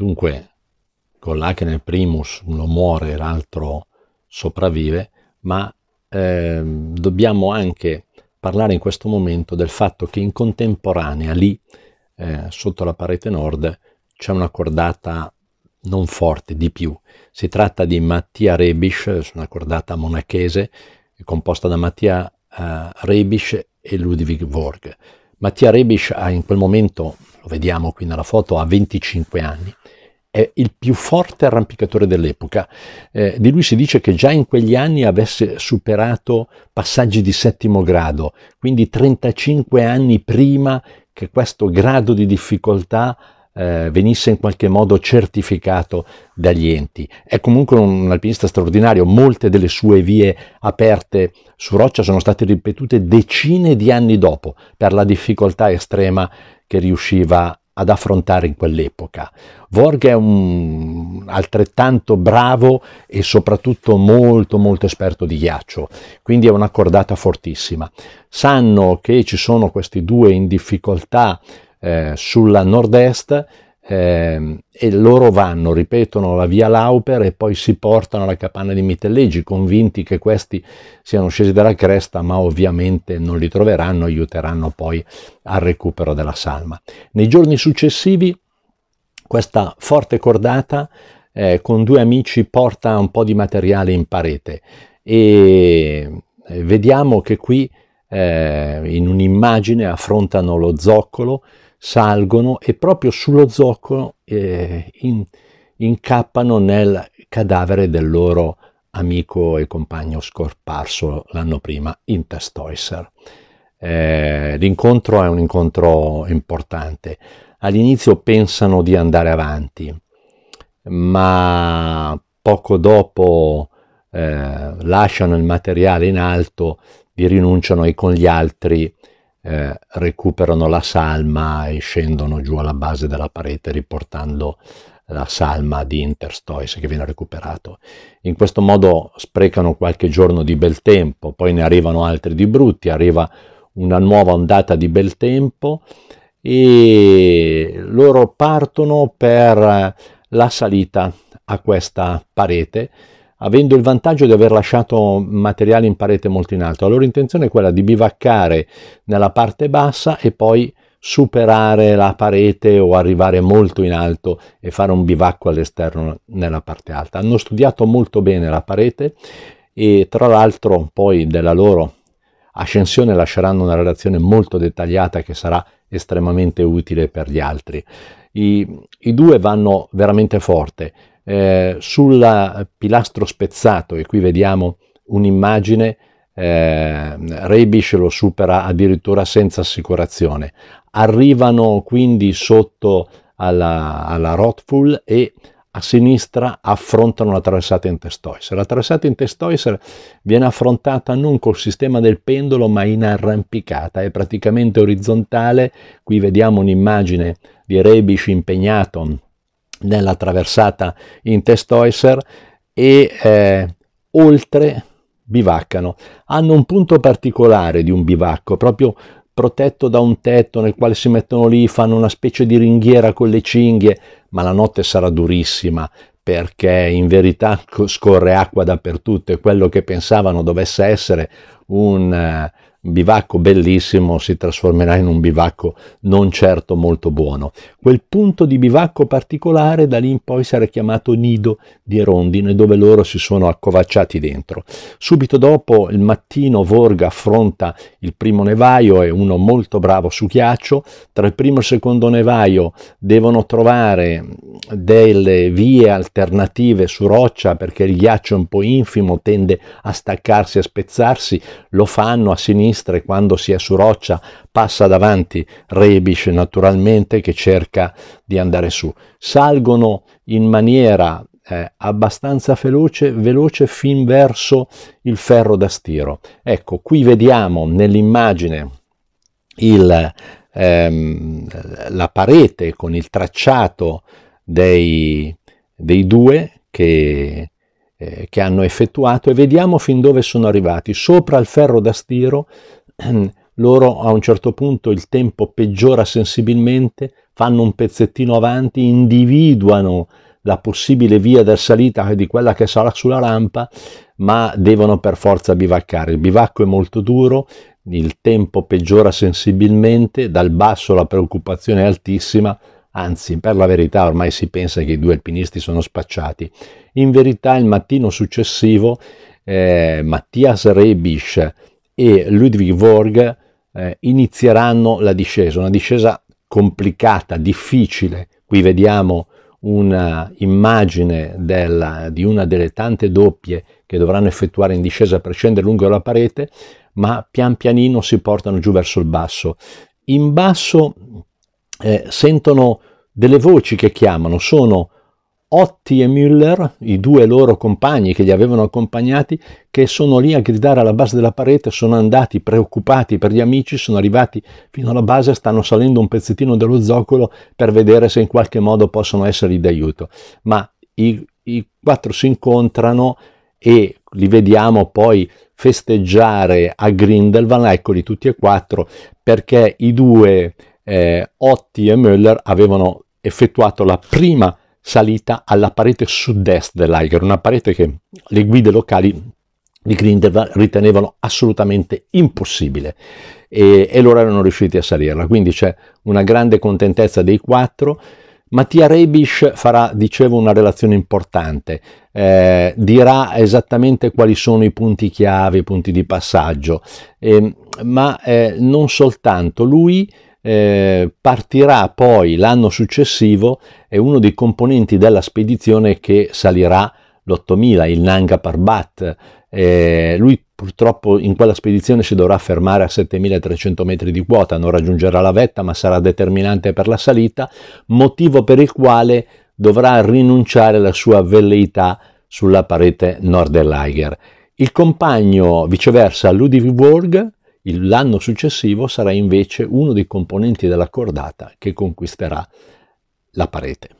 Dunque, con l'acne primus uno muore, e l'altro sopravvive, ma eh, dobbiamo anche parlare in questo momento del fatto che in contemporanea lì eh, sotto la parete nord c'è una cordata non forte di più. Si tratta di Mattia Rebisch, una cordata monachese composta da Mattia eh, Rebisch e Ludwig Vorg. Mattia Rebisch ah, ha in quel momento, lo vediamo qui nella foto, ha 25 anni, è il più forte arrampicatore dell'epoca. Eh, di lui si dice che già in quegli anni avesse superato passaggi di settimo grado, quindi 35 anni prima che questo grado di difficoltà eh, venisse in qualche modo certificato dagli enti. È comunque un alpinista straordinario, molte delle sue vie aperte su roccia sono state ripetute decine di anni dopo per la difficoltà estrema che riusciva ad affrontare in quell'epoca. Vorg è un altrettanto bravo e soprattutto molto molto esperto di ghiaccio, quindi è una cordata fortissima. Sanno che ci sono questi due in difficoltà eh, sulla nord-est eh, e loro vanno, ripetono la via Lauper e poi si portano alla capanna di Mitelleggi, convinti che questi siano scesi dalla cresta, ma ovviamente non li troveranno, aiuteranno poi al recupero della salma. Nei giorni successivi questa forte cordata eh, con due amici porta un po' di materiale in parete e eh, vediamo che qui eh, in un'immagine affrontano lo zoccolo salgono e proprio sullo zoccolo eh, in, incappano nel cadavere del loro amico e compagno scomparso l'anno prima, Interstoiser. Eh, l'incontro è un incontro importante. All'inizio pensano di andare avanti, ma poco dopo eh, lasciano il materiale in alto, vi rinunciano e con gli altri eh, recuperano la salma e scendono giù alla base della parete riportando la salma di Interstoice che viene recuperato. In questo modo sprecano qualche giorno di bel tempo, poi ne arrivano altri di brutti, arriva una nuova ondata di bel tempo e loro partono per la salita a questa parete avendo il vantaggio di aver lasciato materiale in parete molto in alto. La loro intenzione è quella di bivaccare nella parte bassa e poi superare la parete o arrivare molto in alto e fare un bivacco all'esterno nella parte alta. Hanno studiato molto bene la parete e tra l'altro poi della loro ascensione lasceranno una relazione molto dettagliata che sarà estremamente utile per gli altri. I, i due vanno veramente forte eh, sul pilastro spezzato, e qui vediamo un'immagine, eh, Rebish lo supera addirittura senza assicurazione. Arrivano quindi sotto alla, alla Rothfull e a sinistra affrontano la traversata in testoiser. La traversata in testoiser viene affrontata non col sistema del pendolo ma in arrampicata, è praticamente orizzontale. Qui vediamo un'immagine di Rebish impegnato nella traversata in Testoiser e eh, oltre bivaccano. Hanno un punto particolare di un bivacco, proprio protetto da un tetto nel quale si mettono lì, fanno una specie di ringhiera con le cinghie, ma la notte sarà durissima perché in verità scorre acqua dappertutto e quello che pensavano dovesse essere un eh, bivacco bellissimo si trasformerà in un bivacco non certo molto buono. Quel punto di bivacco particolare da lì in poi sarà chiamato nido di rondine dove loro si sono accovacciati dentro. Subito dopo il mattino Vorga affronta il primo nevaio, è uno molto bravo su ghiaccio, tra il primo e il secondo nevaio devono trovare delle vie alternative su roccia perché il ghiaccio è un po' infimo, tende a staccarsi, a spezzarsi, lo fanno a sinistra sinistra e quando si è su roccia passa davanti Rebish naturalmente che cerca di andare su. Salgono in maniera eh, abbastanza veloce, veloce fin verso il ferro da stiro. Ecco, qui vediamo nell'immagine il, ehm, la parete con il tracciato dei, dei due che eh, che hanno effettuato e vediamo fin dove sono arrivati. Sopra il ferro da stiro loro a un certo punto il tempo peggiora sensibilmente, fanno un pezzettino avanti, individuano la possibile via del salita di quella che sarà sulla rampa, ma devono per forza bivaccare. Il bivacco è molto duro, il tempo peggiora sensibilmente, dal basso la preoccupazione è altissima, Anzi, per la verità ormai si pensa che i due alpinisti sono spacciati. In verità il mattino successivo eh, Mattias Rebisch e Ludwig Vorg eh, inizieranno la discesa, una discesa complicata, difficile. Qui vediamo un'immagine di una delle tante doppie che dovranno effettuare in discesa per scendere lungo la parete, ma pian pianino si portano giù verso il basso. In basso eh, sentono delle voci che chiamano, sono Otti e Müller, i due loro compagni che li avevano accompagnati, che sono lì a gridare alla base della parete, sono andati preoccupati per gli amici, sono arrivati fino alla base, stanno salendo un pezzettino dello zoccolo per vedere se in qualche modo possono essergli d'aiuto. Ma i, i quattro si incontrano e li vediamo poi festeggiare a Grindelwald, eccoli tutti e quattro, perché i due eh, Otti e Möller avevano effettuato la prima salita alla parete sud-est dell'Eiger, una parete che le guide locali di Grindelwald ritenevano assolutamente impossibile e, e, loro erano riusciti a salirla. Quindi c'è una grande contentezza dei quattro. Mattia Rebisch farà, dicevo, una relazione importante, eh, dirà esattamente quali sono i punti chiave, i punti di passaggio, eh, ma eh, non soltanto lui, eh, partirà poi l'anno successivo, è uno dei componenti della spedizione che salirà l'8000, il Nanga Parbat. Eh, lui purtroppo in quella spedizione si dovrà fermare a 7300 metri di quota, non raggiungerà la vetta ma sarà determinante per la salita, motivo per il quale dovrà rinunciare alla sua velleità sulla parete nord dell'Aiger. Il compagno viceversa Ludwig Worg L'anno successivo sarà invece uno dei componenti della cordata che conquisterà la parete.